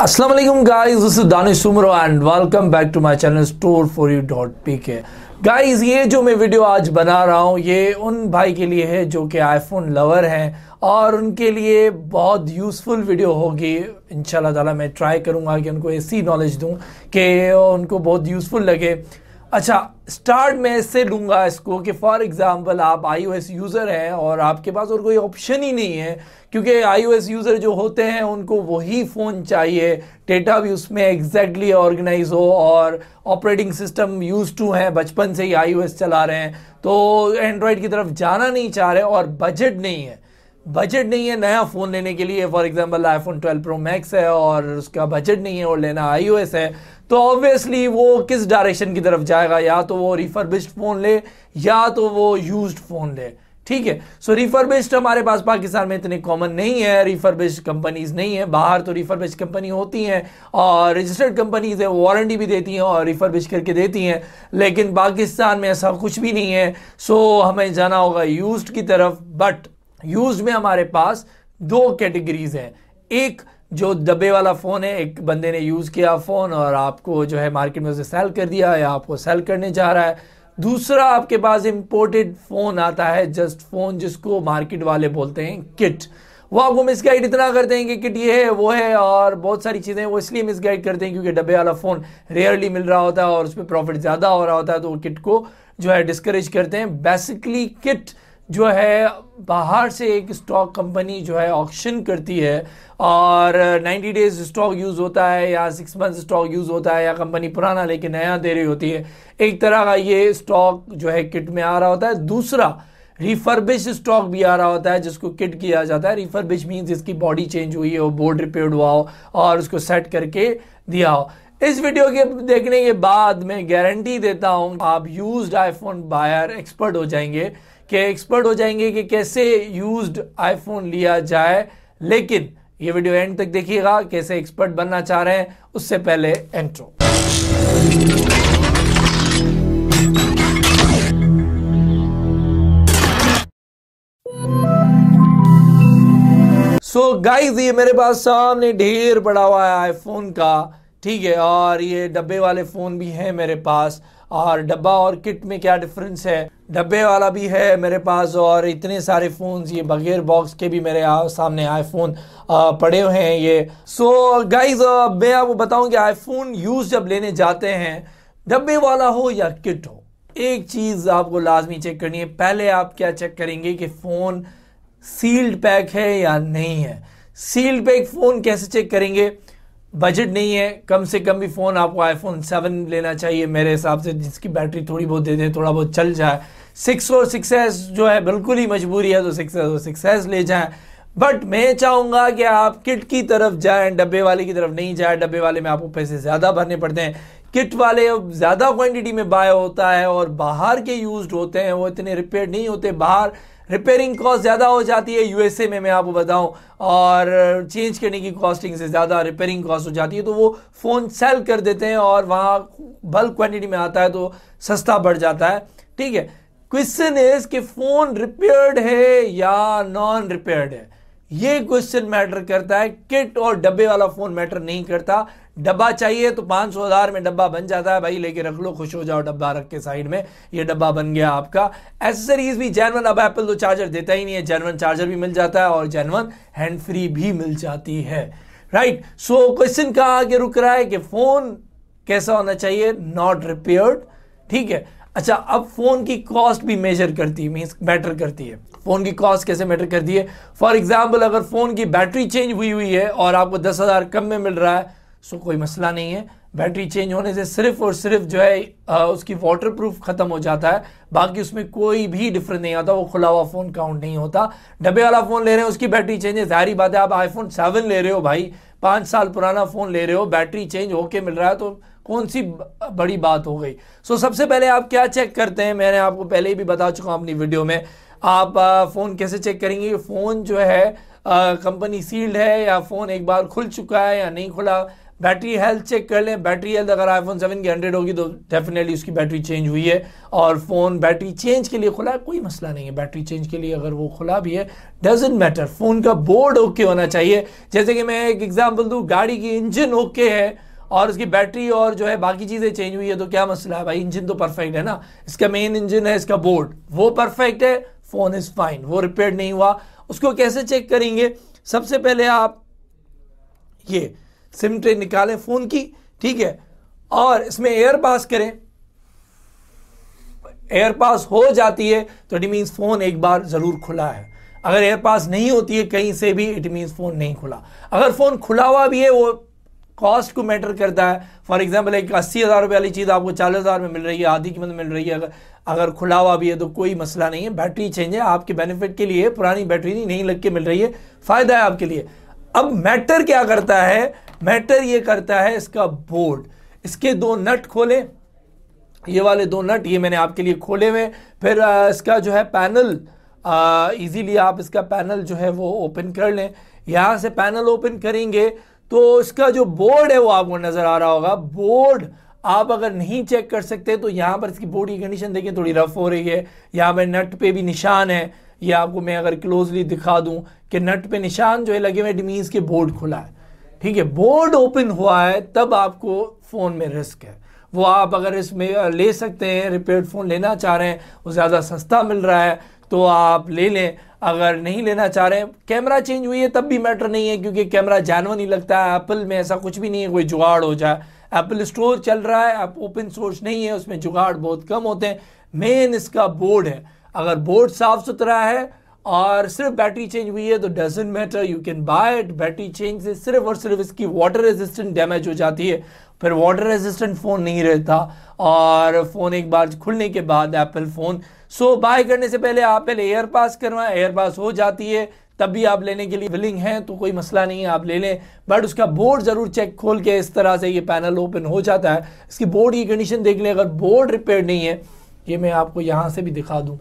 guys दानिश alaikum and welcome back to my channel store for you dot P K guys ये जो मैं video आज बना रहा हूँ ये उन भाई के लिए है जो कि आईफोन लवर हैं और उनके लिए बहुत यूज़फुल वीडियो होगी इन शाह मैं ट्राई करूँगा कि उनको ऐसी नॉलेज दूँ कि उनको बहुत यूज़फुल लगे अच्छा स्टार्ट मैं इससे लूँगा इसको कि फॉर एग्जांपल आप आईओएस यूज़र हैं और आपके पास और कोई ऑप्शन ही नहीं है क्योंकि आईओएस यूज़र जो होते हैं उनको वही फ़ोन चाहिए डेटा भी उसमें एग्जैक्टली exactly ऑर्गेनाइज हो और ऑपरेटिंग सिस्टम यूज़ टू हैं बचपन से ही आईओएस चला रहे हैं तो एंड्रॉयड की तरफ जाना नहीं चाह रहे और बजट नहीं है बजट नहीं है नया फ़ोन लेने के लिए for example iPhone 12 pro max है और उसका बजट नहीं है और लेना आईओएस है तो ऑब्वियसली वो किस डायरेक्शन की तरफ जाएगा या तो वो रिफर्बिश्ड फ़ोन ले या तो वो यूज फ़ोन ले ठीक है सो रिफर्बिश्ड हमारे पास पाकिस्तान में इतने कॉमन नहीं है रिफर्बिश्ड कंपनीज नहीं है बाहर तो रिफरबिस्ड कंपनी होती हैं और रजिस्टर्ड कंपनीज है वारंटी भी देती हैं और रिफर्बिश करके देती हैं लेकिन पाकिस्तान में ऐसा कुछ भी नहीं है सो so, हमें जाना होगा यूज की तरफ बट यूज में हमारे पास दो कैटेगरीज हैं एक जो डब्बे वाला फ़ोन है एक बंदे ने यूज़ किया फ़ोन और आपको जो है मार्केट में उसे सेल कर दिया या आपको सेल करने जा रहा है दूसरा आपके पास इम्पोर्टेड फ़ोन आता है जस्ट फ़ोन जिसको मार्केट वाले बोलते हैं किट वो आपको मिसगाइड इतना करते हैं कि किट ये है वो है और बहुत सारी चीज़ें वो इसलिए मिस गाइड करते हैं क्योंकि डब्बे वाला फ़ोन रेयरली मिल रहा होता है और उस पर प्रॉफिट ज़्यादा हो रहा होता है तो वो किट को जो है डिस्करेज करते हैं बेसिकली किट जो है बाहर से एक स्टॉक कंपनी जो है ऑक्शन करती है और 90 डेज स्टॉक यूज़ होता है या सिक्स मंथ स्टॉक यूज़ होता है या कंपनी पुराना लेके नया दे रही होती है एक तरह का ये स्टॉक जो है किट में आ रहा होता है दूसरा रिफर्बिश स्टॉक भी आ रहा होता है जिसको किट किया जाता है रिफर्बिश मीन्स इसकी बॉडी चेंज हुई हो बोर्ड रिपेयर हुआ हो और उसको सेट करके दिया हो इस वीडियो के देखने के बाद मैं गारंटी देता हूँ आप यूज्ड आईफोन बायर एक्सपर्ट हो जाएंगे के एक्सपर्ट हो जाएंगे कि कैसे यूज्ड आईफोन लिया जाए लेकिन ये वीडियो एंड तक देखिएगा कैसे एक्सपर्ट बनना चाह रहे हैं उससे पहले एंट्रो सो so गाइस ये मेरे पास सामने ढेर पड़ा हुआ है आईफोन का ठीक है और ये डब्बे वाले फ़ोन भी हैं मेरे पास और डब्बा और किट में क्या डिफरेंस है डब्बे वाला भी है मेरे पास और इतने सारे फ़ोन ये बगैर बॉक्स के भी मेरे सामने आईफोन पड़े हुए हैं ये सो so, गाइज मैं आपको बताऊं कि आईफोन यूज़ जब लेने जाते हैं डब्बे वाला हो या किट हो एक चीज़ आपको लाजमी चेक करनी है पहले आप क्या चेक करेंगे कि फ़ोन सील्ड पैक है या नहीं है सील्ड पैक फ़ोन कैसे चेक करेंगे बजट नहीं है कम से कम भी फ़ोन आपको आईफोन सेवन लेना चाहिए मेरे हिसाब से जिसकी बैटरी थोड़ी बहुत दे दें थोड़ा बहुत चल जाए सिक्स और सिक्स एस जो है बिल्कुल ही मजबूरी है तो सिक्स और सिक्स एस ले जाए बट मैं चाहूँगा कि आप किट की तरफ जाए डब्बे वाले की तरफ नहीं जाए डब्बे वाले में आपको पैसे ज़्यादा भरने पड़ते हैं किट वाले ज़्यादा क्वांटिटी में बाय होता है और बाहर के यूज्ड होते हैं वो इतने रिपेयर नहीं होते बाहर रिपेयरिंग कॉस्ट ज़्यादा हो जाती है यूएसए में मैं आपको बताऊं और चेंज करने की कॉस्टिंग से ज़्यादा रिपेयरिंग कॉस्ट हो जाती है तो वो फ़ोन सेल कर देते हैं और वहाँ बल्क क्वांटिटी में आता है तो सस्ता बढ़ जाता है ठीक है क्वेश्चन इज कि फ़ोन रिपेयर्ड है या नॉन रिपेयर्ड है ये क्वेश्चन मैटर करता है किट और डब्बे वाला फ़ोन मैटर नहीं करता डब्बा चाहिए तो पाँच सौ हज़ार में डब्बा बन जाता है भाई लेके रख लो खुश हो जाओ डब्बा रख के साइड में ये डब्बा बन गया आपका एसेसरीज भी जैनवन अब एप्पल तो चार्जर देता ही नहीं है जैनवन चार्जर भी मिल जाता है और जैनवन हैंड फ्री भी मिल जाती है राइट सो क्वेश्चन कहाँ आगे रुक रहा है कि फ़ोन कैसा होना चाहिए नॉट रिपेयर्ड ठीक है अच्छा अब फ़ोन की कॉस्ट भी मेजर करती है मीन्स मैटर करती है फ़ोन की कॉस्ट कैसे मैटर करती है फॉर एग्जाम्पल अगर फ़ोन की बैटरी चेंज हुई हुई है और आपको दस हज़ार कम में मिल रहा है सो कोई मसला नहीं है बैटरी चेंज होने से सिर्फ और सिर्फ जो है आ, उसकी वाटर प्रूफ ख़त्म हो जाता है बाकी उसमें कोई भी डिफरेंस नहीं आता वो खुला हुआ फ़ोन काउंट नहीं होता डब्बे वाला फ़ोन ले रहे हैं उसकी बैटरी चेंज है जाहरी बात है आप आईफोन सेवन ले रहे हो भाई पाँच साल पुराना फ़ोन ले रहे हो बैटरी चेंज होके मिल रहा है तो कौन सी बड़ी बात हो गई सो so, सबसे पहले आप क्या चेक करते हैं मैंने आपको पहले ही भी बता चुका हूँ अपनी वीडियो में आप फ़ोन कैसे चेक करेंगे फ़ोन जो है कंपनी सील्ड है या फ़ोन एक बार खुल चुका है या नहीं खुला बैटरी हेल्थ चेक कर लें बैटरी हेल्थ अगर आईफोन सेवन की हंड्रेड होगी तो डेफिनेटली उसकी बैटरी चेंज हुई है और फ़ोन बैटरी चेंज के लिए खुला है कोई मसला नहीं है बैटरी चेंज के लिए अगर वो खुला भी है डजेंट मैटर फ़ोन का बोर्ड ओके होना चाहिए जैसे कि मैं एक एग्जाम्पल दू गाड़ी की इंजन ओके है और उसकी बैटरी और जो है बाकी चीज़ें चेंज हुई है तो क्या मसला है भाई इंजन तो परफेक्ट है ना इसका मेन इंजन है इसका बोर्ड वो परफेक्ट है फ़ोन इज़ फाइन वो रिपेयर नहीं हुआ उसको कैसे चेक करेंगे सबसे पहले आप ये सिम ट्रे निकालें फ़ोन की ठीक है और इसमें एयर पास करें एयर पास हो जाती है तो इट मीन्स फ़ोन एक बार ज़रूर खुला है अगर एयर पास नहीं होती है कहीं से भी इट मीन्स फ़ोन नहीं खुला अगर फ़ोन खुला हुआ भी है वो कॉस्ट को मैटर करता है फॉर एग्जाम्पल एक अस्सी हज़ार रुपये वाली चीज़ आपको चालीस हज़ार में मिल रही है आधी कीमत मिल रही है अगर अगर खुला हुआ भी है तो कोई मसला नहीं है बैटरी चेंज है आपके बेनिफिट के लिए पुरानी बैटरी नहीं, नहीं लग के मिल रही है फ़ायदा है आपके लिए अब मैटर क्या करता है मैटर ये करता है इसका बोर्ड इसके दो नट खोले ये वाले दो नट ये मैंने आपके लिए खोले हुए फिर इसका जो है पैनल इजीली आप इसका पैनल जो है वो ओपन कर लें यहाँ से पैनल ओपन करेंगे तो इसका जो बोर्ड है वो आपको नज़र आ रहा होगा बोर्ड आप अगर नहीं चेक कर सकते तो यहाँ पर इसकी बोर्ड की कंडीशन देखें थोड़ी रफ़ हो रही है यहाँ पर नट पे भी निशान है ये आपको मैं अगर क्लोजली दिखा दूँ कि नट पे निशान जो है लगे हुए मीन्स के बोर्ड खुला है ठीक है बोर्ड ओपन हुआ है तब आपको फ़ोन में रिस्क है वो आप अगर इसमें ले सकते हैं रिपेयर फ़ोन लेना चाह रहे हैं वो ज़्यादा सस्ता मिल रहा है तो आप ले लें अगर नहीं लेना चाह रहे हैं कैमरा चेंज हुई है तब भी मैटर नहीं है क्योंकि कैमरा जानवर नहीं लगता है एप्पल में ऐसा कुछ भी नहीं है कोई जुगाड़ हो जाए एप्पल स्टोर चल रहा है आप ओपन सोर्स नहीं है उसमें जुगाड़ बहुत कम होते हैं मेन इसका बोर्ड है अगर बोर्ड साफ़ सुथरा है और सिर्फ बैटरी चेंज हुई है तो doesn't matter you can buy it battery change से सिर्फ और सिर्फ इसकी वाटर रेजिस्टेंट डैमेज हो जाती है फिर वाटर रेजिस्टेंट फ़ोन नहीं रहता और फ़ोन एक बार खुलने के बाद एप्पल फ़ोन सो बाय करने से पहले आप पहले एयर पास करवाएं एयर पास हो जाती है तब भी आप लेने के लिए विलिंग हैं तो कोई मसला नहीं है आप ले लें बट उसका बोर्ड ज़रूर चेक खोल के इस तरह से ये पैनल ओपन हो जाता है इसकी बोर्ड की कंडीशन देख लें अगर बोर्ड रिपेयर नहीं है ये मैं आपको यहाँ से भी दिखा दूँ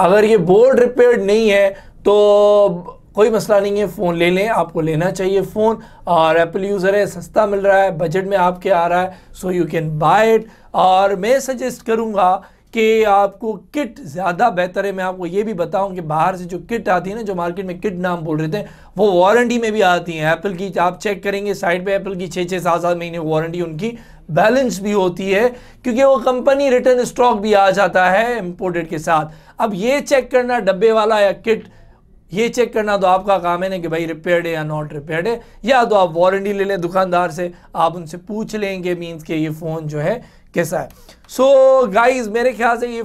अगर ये बोर्ड रिपेयर नहीं है तो कोई मसला नहीं है फ़ोन ले लें आपको लेना चाहिए फ़ोन और एप्पल यूज़र है सस्ता मिल रहा है बजट में आपके आ रहा है so you can buy it और मैं सजेस्ट करूँगा कि आपको किट ज़्यादा बेहतर है मैं आपको ये भी बताऊं कि बाहर से जो किट आती है ना जो मार्केट में किट नाम बोल रहे थे वो वारंटी में भी आती हैं एप्पल की आप चेक करेंगे साइड पे एप्पल की छः छः सात सात महीने वारंटी उनकी बैलेंस भी होती है क्योंकि वो कंपनी रिटर्न स्टॉक भी आ जाता है इम्पोर्टेड के साथ अब ये चेक करना डब्बे वाला या किट ये चेक करना तो आपका काम है ना कि भाई रिपेयर्ड है या नॉट रिपेयर्ड है या तो आप वारंटी ले लें दुकानदार से आप उनसे पूछ लेंगे मीन्स के ये फ़ोन जो है कैसा है सो so, गाइस मेरे ख्याल से ये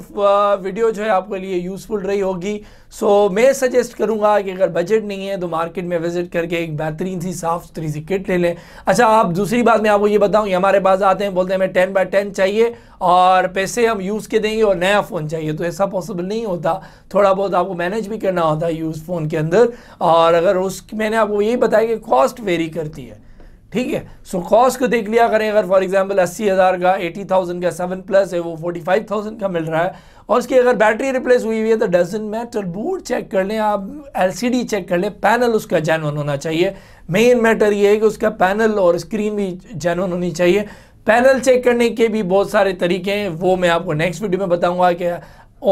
वीडियो जो है आपके लिए यूज़फुल रही होगी सो so, मैं सजेस्ट करूँगा कि अगर बजट नहीं है तो मार्केट में विजिट करके एक बेहतरीन सी साफ़ सुथरी सी किट ले लें अच्छा आप दूसरी बात मैं आपको ये बताऊँ हमारे पास आते हैं बोलते हैं हमें टेन बाई टेन चाहिए और पैसे हम यूज़ के देंगे और नया फ़ोन चाहिए तो ऐसा पॉसिबल नहीं होता थोड़ा बहुत आपको मैनेज भी करना होता है यूज़ फ़ोन के अंदर और अगर उस मैंने आपको यही बताया कि कॉस्ट वेरी करती है ठीक है सो कॉस्ट को देख लिया करें अगर फॉर एग्जांपल अस्सी हज़ार का एटी थाउजेंड का सेवन प्लस है वो फोर्टी फाइव थाउजेंड का मिल रहा है और उसकी अगर बैटरी रिप्लेस हुई हुई है तो डजन मैटर बोर्ड चेक कर लें आप एलसीडी चेक कर लें पैनल उसका जैनवन होना चाहिए मेन मैटर ये है कि उसका पैनल और स्क्रीन भी जैनवन होनी चाहिए पैनल चेक करने के भी बहुत सारे तरीके हैं वो मैं आपको नेक्स्ट वीडियो में बताऊँगा कि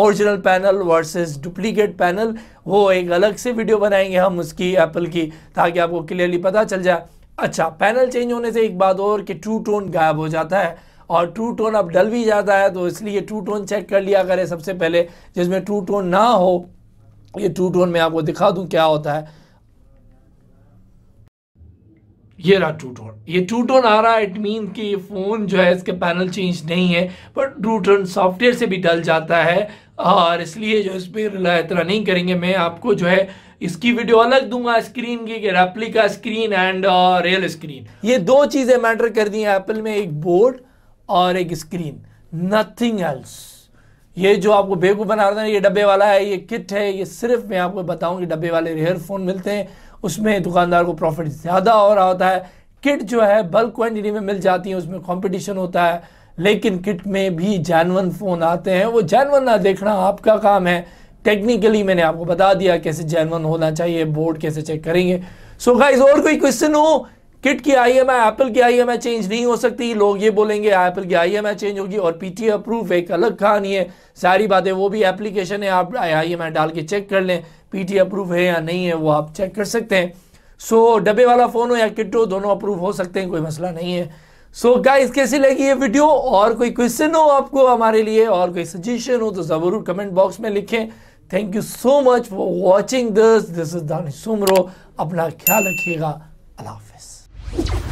original panel versus duplicate panel वो एक अलग से वीडियो बनाएंगे हम उसकी एप्पल की ताकि आपको क्लियरली पता चल जाए अच्छा पैनल चेंज होने से एक बात और कि ट्रू टोन गायब हो जाता है और ट्रू टोन अब डल भी जाता है तो इसलिए ट्रू टोन चेक कर लिया करें सबसे पहले जिसमें ट्रू टोन ना हो ये टू टोन मैं आपको दिखा दूं क्या होता है ये रहा टू टोन ये टू टोन आ रहा है इट मीन कि ये फ़ोन जो है इसके पैनल चेंज नहीं है पर टू टोन सॉफ्टवेयर से भी डल जाता है और इसलिए जो इस पर इतना नहीं करेंगे मैं आपको जो है इसकी वीडियो अलग दूंगा स्क्रीन की replica screen and real screen ये दो चीजें मैटर कर दी एप्पल में एक बोर्ड और एक स्क्रीन नथिंग एल्स ये जो आपको बेवकूफ़ बना रहे हैं ये डब्बे वाला है ये किट है ये सिर्फ मैं आपको बताऊं कि डब्बे वाले फोन मिलते हैं उसमें दुकानदार को प्रॉफिट ज़्यादा हो रहा होता है किट जो है बल्क क्वान्टिटी में मिल जाती है उसमें कॉम्पिटिशन होता है लेकिन किट में भी जैनवन फ़ोन आते हैं वो जैनवन ना देखना आपका काम है टेक्निकली मैंने आपको बता दिया कैसे जैनवन होना चाहिए बोर्ड कैसे चेक करेंगे सो so गाइज और कोई क्वेश्चन हो किट की आई एम आई एप्पल की आई एम आई चेंज नहीं हो सकती लोग ये बोलेंगे एप्पल की आई एम आई चेंज होगी और पीटी अप्रूव एक अलग कहानी है सारी बातें वो भी एप्लीकेशन है आप आई एम आई डाल के चेक कर लें पीटी अप्रूव है या नहीं है वो आप चेक कर सकते हैं सो so, डब्बे वाला फ़ोन हो या किट हो दोनों अप्रूव हो सकते हैं कोई मसला नहीं है सो so, गाइस कैसी लगी ये वीडियो और कोई क्वेश्चन हो आपको हमारे लिए और कोई सजेशन हो तो ज़रूर कमेंट बॉक्स में लिखें thank you so much for watching this this is Danish Soomro अपना ख्याल रखिएगा अल्लाह हाफिज़